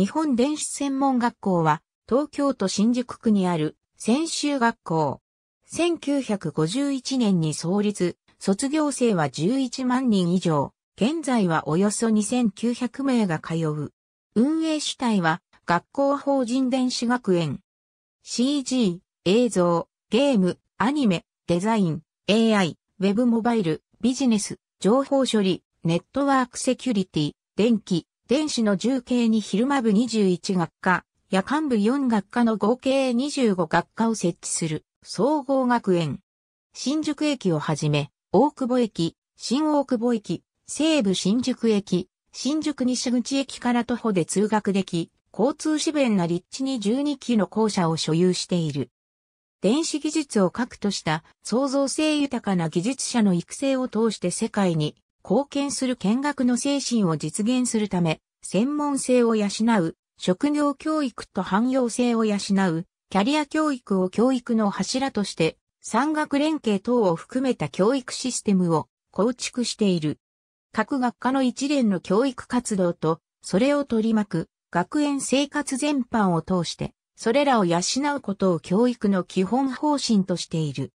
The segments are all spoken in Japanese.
日本電子専門学校は東京都新宿区にある専修学校。1951年に創立、卒業生は11万人以上、現在はおよそ2900名が通う。運営主体は学校法人電子学園。CG、映像、ゲーム、アニメ、デザイン、AI、ウェブモバイル、ビジネス、情報処理、ネットワークセキュリティ、電気、電子の重慶に昼間部21学科、夜間部4学科の合計25学科を設置する総合学園。新宿駅をはじめ、大久保駅、新大久保駅、西武新宿駅、新宿西口駅から徒歩で通学でき、交通支弁な立地に12機の校舎を所有している。電子技術を核とした創造性豊かな技術者の育成を通して世界に貢献する見学の精神を実現するため、専門性を養う、職業教育と汎用性を養う、キャリア教育を教育の柱として、産学連携等を含めた教育システムを構築している。各学科の一連の教育活動と、それを取り巻く、学園生活全般を通して、それらを養うことを教育の基本方針としている。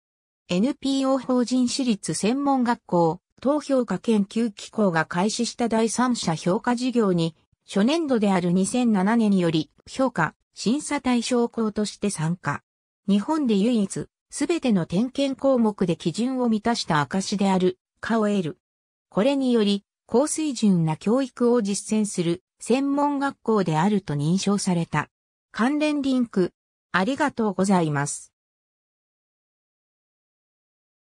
NPO 法人私立専門学校、投評価研究機構が開始した第三者評価事業に、初年度である2007年により、評価、審査対象校として参加。日本で唯一、すべての点検項目で基準を満たした証である、顔を得る。これにより、高水準な教育を実践する専門学校であると認証された。関連リンク、ありがとうございます。